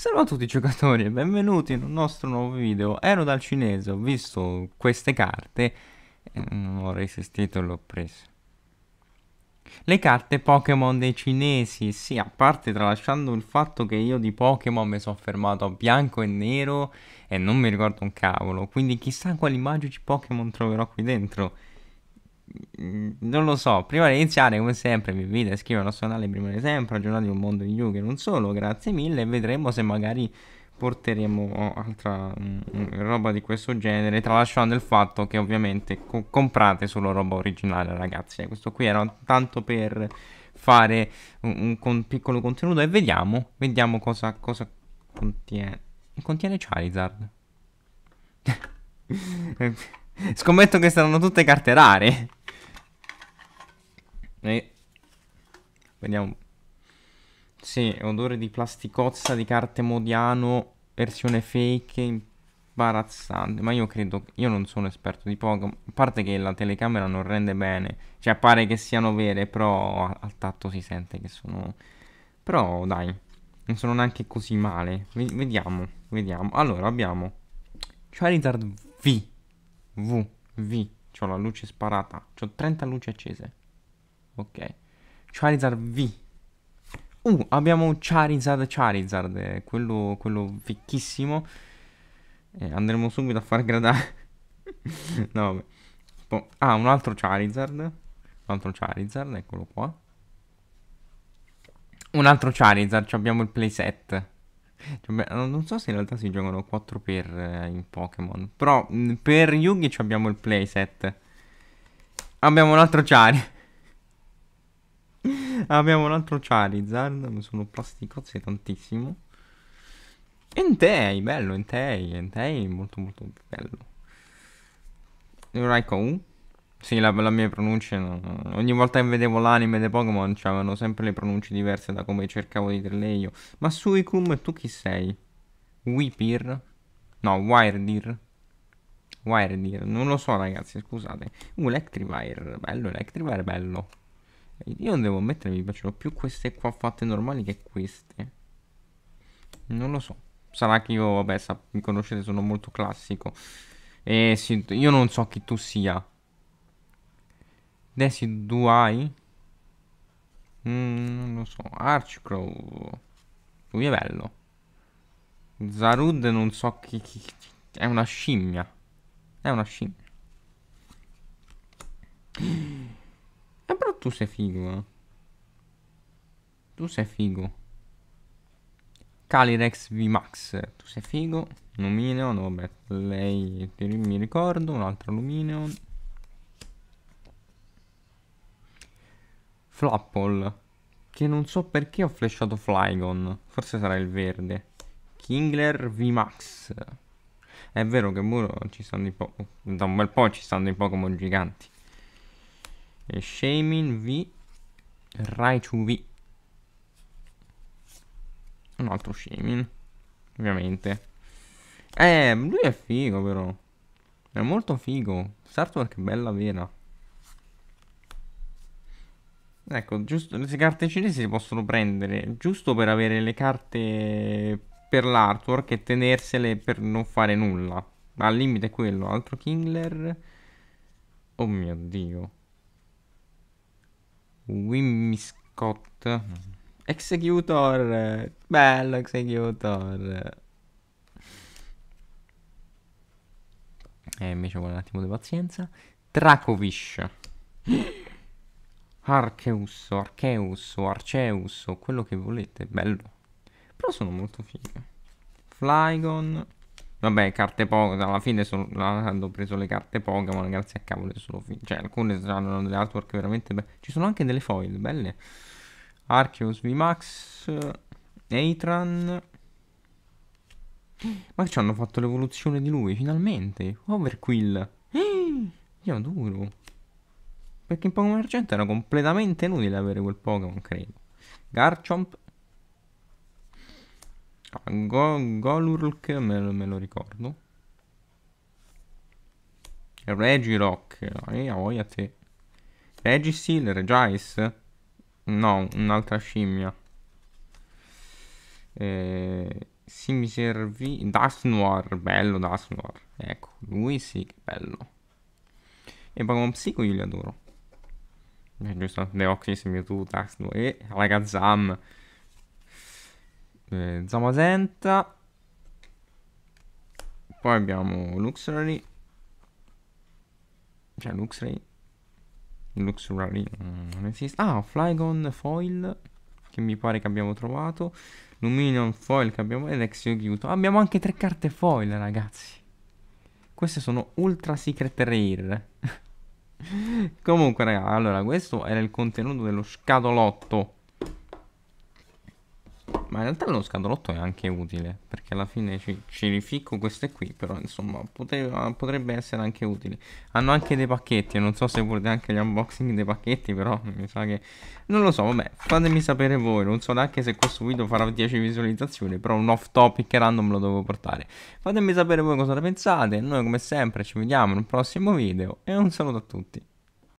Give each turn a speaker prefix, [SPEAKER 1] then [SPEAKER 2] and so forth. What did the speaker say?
[SPEAKER 1] Salve a tutti giocatori e benvenuti in un nostro nuovo video. Ero dal cinese, ho visto queste carte e non ho resistito e l'ho preso. Le carte Pokémon dei cinesi, sì, a parte tralasciando il fatto che io di Pokémon mi sono fermato a bianco e nero e non mi ricordo un cavolo, quindi chissà quali magici Pokémon troverò qui dentro. Mm, non lo so, prima di iniziare come sempre vi invito a iscrivervi al nostro canale prima di sempre, aggiornati un mondo di Yu e non solo, grazie mille e vedremo se magari porteremo oh, altra mh, mm, mm, roba di questo genere, tralasciando il fatto che ovviamente co comprate solo roba originale ragazzi, eh, questo qui era tanto per fare un, un piccolo contenuto e vediamo, vediamo cosa, cosa contiene, contiene Charizard. Scommetto che saranno tutte carte rare. E... Vediamo. Sì, odore di plasticozza di carte modiano, versione fake, imbarazzante. Ma io credo, io non sono esperto di Pokémon. A parte che la telecamera non rende bene. Cioè, pare che siano vere, però al tatto si sente che sono... Però, dai, non sono neanche così male. V vediamo, vediamo. Allora, abbiamo Charizard V. V, V. C'ho la luce sparata. C'ho 30 luci accese ok. Charizard V. Uh, abbiamo un Charizard Charizard, eh, quello, quello vecchissimo. Eh, andremo subito a far gradare. no, vabbè. ah, un altro Charizard. Un altro Charizard, eccolo qua. Un altro Charizard, abbiamo il playset. Ah, non so se in realtà si giocano 4 per eh, in Pokémon. Però mh, mm, per Yugi abbiamo il playset. Abbiamo un altro Charizard. Abbiamo un altro Charizard, sono plasticozzi tantissimo. Entei, bello, Entei, Entei molto molto bello. Raikou. Ecco, sì, la, la mia pronuncia. No, Ogni volta che vedevo l'anime dei Pokémon c'erano sempre le pronunce diverse da come cercavo di dirle io. Ma Suicum, tu chi sei? Weepir? No, Wiredir. Wiredir, non lo so ragazzi, scusate. Uh, Electrivire, bello, Electrivire bello. Io non devo ammettere, mi piacciono più queste qua fatte normali che queste. Non lo so. Sarà che io, vabbè, sa, mi conoscete, sono molto classico. E si, io non so chi tu sia. Desi Duai? Mm, non lo so. Archcrow. Lui è bello. Zarud non so chi, chi, chi. È una scimmia. È una scimmia. tu sei figo, eh. Tu sei figo. Calirex VMAX, tu sei figo. Lumineon, vabbè, lei mi ricordo, un altro Lumineon. Flapple, che non so perché ho flashato Flygon, forse sarà il verde. Kingler VMAX. È vero che ora ci stanno i po'. Da un bel po' ci stanno i Pokémon giganti. Eh, Shamin V Raichu V Un altro Shamin Ovviamente Eh lui è figo però È molto figo Startwork è bella vera Ecco giusto Le carte cinesi si possono prendere Giusto per avere le carte Per l'artwork E tenersele per non fare nulla Al limite è quello Altro Kingler Oh mio dio Wimmiscott. Mm-hmm. Executor. Bello Executor. E eh, invece vuole un attimo di pazienza. Dracovish. Archeusso, Arceus Arceusso, quello che volete, bello. Però sono molto fighe. Flygon. Vabbè, carte Pokémon, alla fine sono, hanno preso le carte Pokémon, grazie a cavolo, sono fin- cioè alcune hanno delle artwork veramente belle. Ci sono anche delle foil belle. Arceus VMAX, Eitran. Ma ci hanno fatto l'evoluzione di lui, finalmente. Overquill. Io duro. Perché in Pokémon Argento era completamente inutile avere quel Pokémon, credo. Garchomp Ah, Go Golurk me, me lo ricordo. Regirock, eh, voglia te. Regisil, Regis? No, un'altra scimmia. Eh, sì, mi servì. Dasnoir, bello Dasnoir. Ecco, lui sì, che bello. E Pokémon Psico io li adoro. Eh, giusto, Deoxys, Mewtwo, Dasnoir e Ragazam eh, Zamasenta poi abbiamo Luxury cioè Luxray Luxury mm, non esiste ah Flygon Foil che mi pare che abbiamo trovato Luminion Foil che abbiamo ed Executo abbiamo anche tre carte foil ragazzi queste sono ultra secret rare comunque ragazzi allora questo era il contenuto dello scatolotto ma in realtà lo scatolotto è anche utile, perché alla fine ci, ci rificco queste qui, però insomma poteva, potrebbe essere anche utile. Hanno anche dei pacchetti, non so se volete anche gli unboxing dei pacchetti, però mi sa che... Non lo so, vabbè, fatemi sapere voi, non so neanche se questo video farà 10 visualizzazioni, però un off topic random lo devo portare. Fatemi sapere voi cosa ne pensate, noi come sempre ci vediamo in un prossimo video e un saluto a tutti.